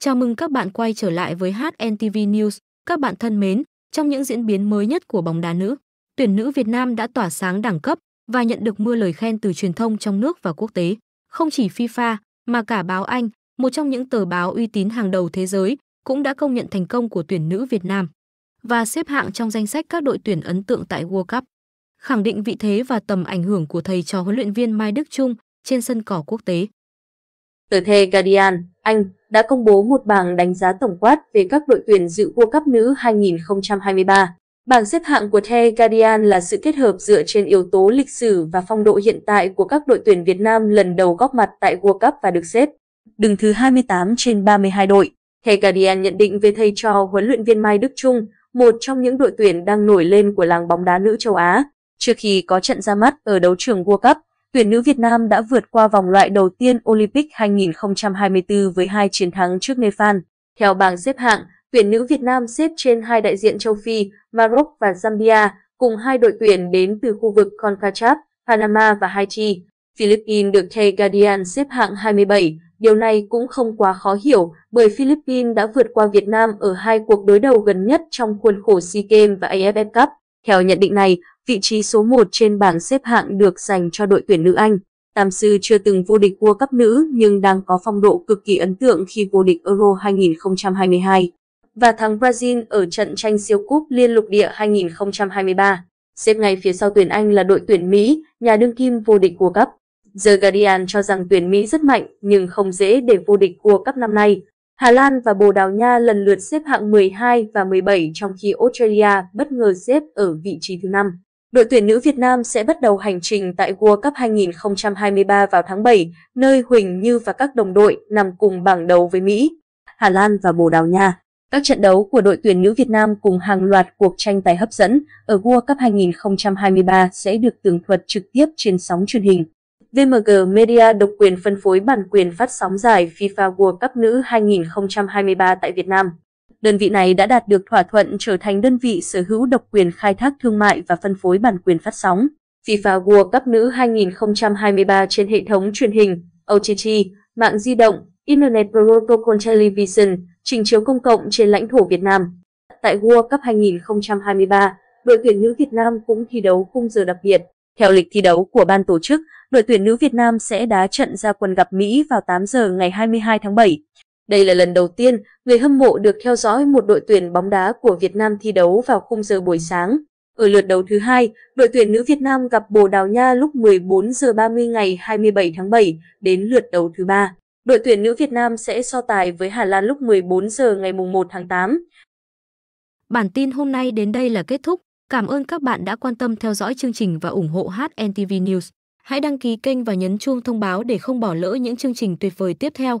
Chào mừng các bạn quay trở lại với HNTV News. Các bạn thân mến, trong những diễn biến mới nhất của bóng đá nữ, tuyển nữ Việt Nam đã tỏa sáng đẳng cấp và nhận được mưa lời khen từ truyền thông trong nước và quốc tế. Không chỉ FIFA mà cả báo Anh, một trong những tờ báo uy tín hàng đầu thế giới, cũng đã công nhận thành công của tuyển nữ Việt Nam và xếp hạng trong danh sách các đội tuyển ấn tượng tại World Cup, khẳng định vị thế và tầm ảnh hưởng của thầy trò huấn luyện viên Mai Đức Trung trên sân cỏ quốc tế. Tờ The Guardian, Anh, đã công bố một bảng đánh giá tổng quát về các đội tuyển dự World Cup nữ 2023. Bảng xếp hạng của The Guardian là sự kết hợp dựa trên yếu tố lịch sử và phong độ hiện tại của các đội tuyển Việt Nam lần đầu góp mặt tại World Cup và được xếp đứng thứ 28 trên 32 đội. The Guardian nhận định về thầy trò huấn luyện viên Mai Đức Trung, một trong những đội tuyển đang nổi lên của làng bóng đá nữ châu Á. Trước khi có trận ra mắt ở đấu trường World Cup, tuyển nữ Việt Nam đã vượt qua vòng loại đầu tiên Olympic 2024 với hai chiến thắng trước Nepal. Theo bảng xếp hạng, tuyển nữ Việt Nam xếp trên hai đại diện châu Phi, Maroc và Zambia, cùng hai đội tuyển đến từ khu vực CONCACAF, Panama và Haiti. Philippines được The Guardian xếp hạng 27, điều này cũng không quá khó hiểu bởi Philippines đã vượt qua Việt Nam ở hai cuộc đối đầu gần nhất trong khuôn khổ SEA Games và AFF Cup. Theo nhận định này, vị trí số 1 trên bảng xếp hạng được dành cho đội tuyển nữ Anh. Tam sư chưa từng vô địch World Cup nữ nhưng đang có phong độ cực kỳ ấn tượng khi vô địch Euro 2022 và thắng Brazil ở trận tranh siêu cúp liên lục địa 2023. Xếp ngay phía sau tuyển Anh là đội tuyển Mỹ, nhà đương kim vô địch World Cup. The Guardian cho rằng tuyển Mỹ rất mạnh nhưng không dễ để vô địch World Cup năm nay. Hà Lan và Bồ Đào Nha lần lượt xếp hạng 12 và 17 trong khi Australia bất ngờ xếp ở vị trí thứ 5. Đội tuyển nữ Việt Nam sẽ bắt đầu hành trình tại World Cup 2023 vào tháng 7, nơi Huỳnh Như và các đồng đội nằm cùng bảng đầu với Mỹ, Hà Lan và Bồ Đào Nha. Các trận đấu của đội tuyển nữ Việt Nam cùng hàng loạt cuộc tranh tài hấp dẫn ở World Cup 2023 sẽ được tường thuật trực tiếp trên sóng truyền hình. VMG Media độc quyền phân phối bản quyền phát sóng giải FIFA World Cup nữ 2023 tại Việt Nam đơn vị này đã đạt được thỏa thuận trở thành đơn vị sở hữu độc quyền khai thác thương mại và phân phối bản quyền phát sóng FIFA World Cup nữ 2023 trên hệ thống truyền hình, OTT, mạng di động, Internet Protocol Television, trình chiếu công cộng trên lãnh thổ Việt Nam. Tại World Cup 2023, đội tuyển nữ Việt Nam cũng thi đấu khung giờ đặc biệt. Theo lịch thi đấu của ban tổ chức, đội tuyển nữ Việt Nam sẽ đá trận ra quân gặp Mỹ vào 8 giờ ngày 22 tháng 7. Đây là lần đầu tiên người hâm mộ được theo dõi một đội tuyển bóng đá của Việt Nam thi đấu vào khung giờ buổi sáng. Ở lượt đấu thứ hai, đội tuyển nữ Việt Nam gặp Bồ Đào Nha lúc 14 giờ 30 ngày 27 tháng 7 đến lượt đấu thứ ba. Đội tuyển nữ Việt Nam sẽ so tài với Hà Lan lúc 14 giờ ngày 1 tháng 8. Bản tin hôm nay đến đây là kết thúc. Cảm ơn các bạn đã quan tâm theo dõi chương trình và ủng hộ HNTV News. Hãy đăng ký kênh và nhấn chuông thông báo để không bỏ lỡ những chương trình tuyệt vời tiếp theo.